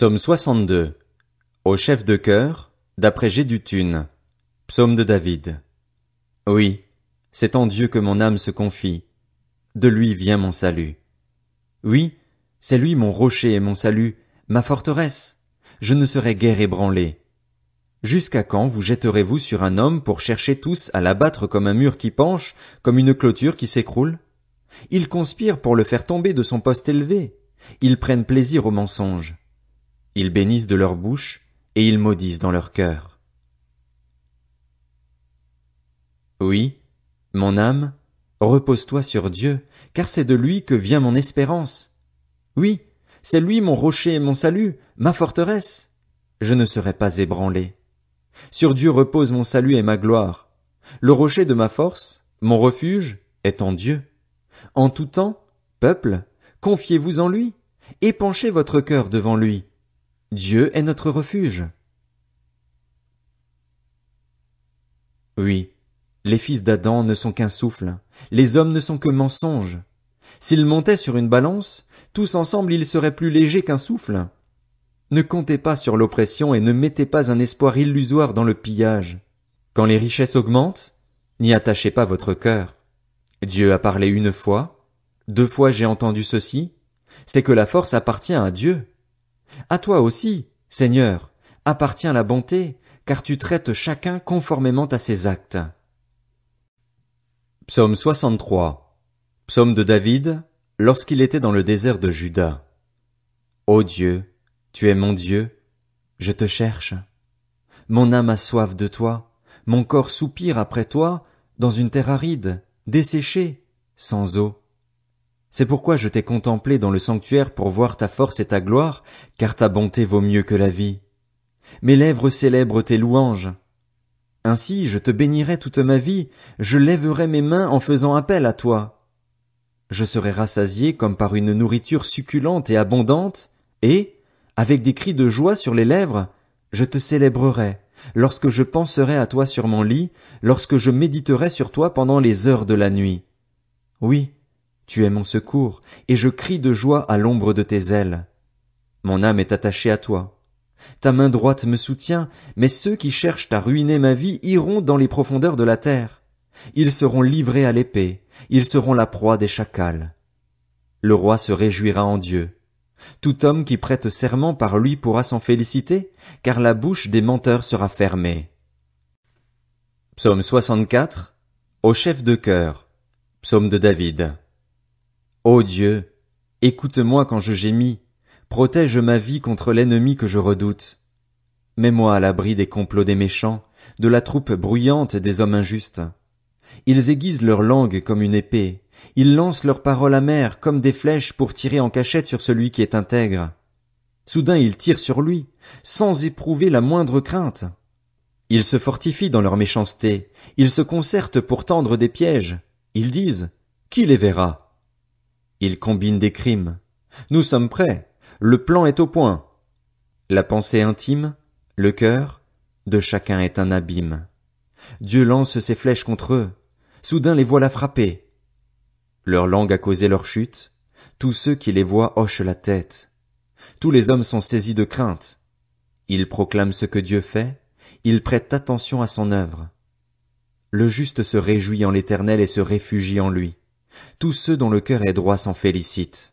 Psaume 62. Au chef de cœur, d'après Gédutune. Psaume de David. Oui, c'est en Dieu que mon âme se confie. De lui vient mon salut. Oui, c'est lui mon rocher et mon salut, ma forteresse. Je ne serai guère ébranlé. Jusqu'à quand vous jetterez-vous sur un homme pour chercher tous à l'abattre comme un mur qui penche, comme une clôture qui s'écroule? Ils conspirent pour le faire tomber de son poste élevé. Ils prennent plaisir au mensonge. Ils bénissent de leur bouche, et ils maudissent dans leur cœur. Oui, mon âme, repose-toi sur Dieu, car c'est de lui que vient mon espérance. Oui, c'est lui mon rocher et mon salut, ma forteresse. Je ne serai pas ébranlé. Sur Dieu repose mon salut et ma gloire. Le rocher de ma force, mon refuge, est en Dieu. En tout temps, peuple, confiez-vous en lui, épanchez votre cœur devant lui, Dieu est notre refuge. Oui, les fils d'Adam ne sont qu'un souffle, les hommes ne sont que mensonges. S'ils montaient sur une balance, tous ensemble ils seraient plus légers qu'un souffle. Ne comptez pas sur l'oppression et ne mettez pas un espoir illusoire dans le pillage. Quand les richesses augmentent, n'y attachez pas votre cœur. Dieu a parlé une fois, deux fois j'ai entendu ceci, c'est que la force appartient à Dieu. À toi aussi, Seigneur, appartient la bonté, car tu traites chacun conformément à ses actes. Psaume 63. Psaume de David, lorsqu'il était dans le désert de Juda. Ô Dieu, tu es mon Dieu, je te cherche. Mon âme a soif de toi, mon corps soupire après toi, dans une terre aride, desséchée, sans eau. C'est pourquoi je t'ai contemplé dans le sanctuaire pour voir ta force et ta gloire, car ta bonté vaut mieux que la vie. Mes lèvres célèbrent tes louanges. Ainsi je te bénirai toute ma vie, je lèverai mes mains en faisant appel à toi. Je serai rassasié comme par une nourriture succulente et abondante, et, avec des cris de joie sur les lèvres, je te célébrerai, lorsque je penserai à toi sur mon lit, lorsque je méditerai sur toi pendant les heures de la nuit. Oui, tu es mon secours, et je crie de joie à l'ombre de tes ailes. Mon âme est attachée à toi. Ta main droite me soutient, mais ceux qui cherchent à ruiner ma vie iront dans les profondeurs de la terre. Ils seront livrés à l'épée, ils seront la proie des chacals. Le roi se réjouira en Dieu. Tout homme qui prête serment par lui pourra s'en féliciter, car la bouche des menteurs sera fermée. Psaume 64 Au chef de cœur Psaume de David Ô Dieu, écoute-moi quand je gémis, protège ma vie contre l'ennemi que je redoute. Mets-moi à l'abri des complots des méchants, de la troupe bruyante des hommes injustes. Ils aiguisent leur langue comme une épée, ils lancent leurs paroles amères comme des flèches pour tirer en cachette sur celui qui est intègre. Soudain ils tirent sur lui, sans éprouver la moindre crainte. Ils se fortifient dans leur méchanceté, ils se concertent pour tendre des pièges, ils disent Qui les verra? Ils combinent des crimes. Nous sommes prêts. Le plan est au point. La pensée intime, le cœur, de chacun est un abîme. Dieu lance ses flèches contre eux. Soudain les voilà frappés. Leur langue a causé leur chute. Tous ceux qui les voient hochent la tête. Tous les hommes sont saisis de crainte. Ils proclament ce que Dieu fait. Ils prêtent attention à son œuvre. Le juste se réjouit en l'éternel et se réfugie en lui. Tous ceux dont le cœur est droit s'en félicitent.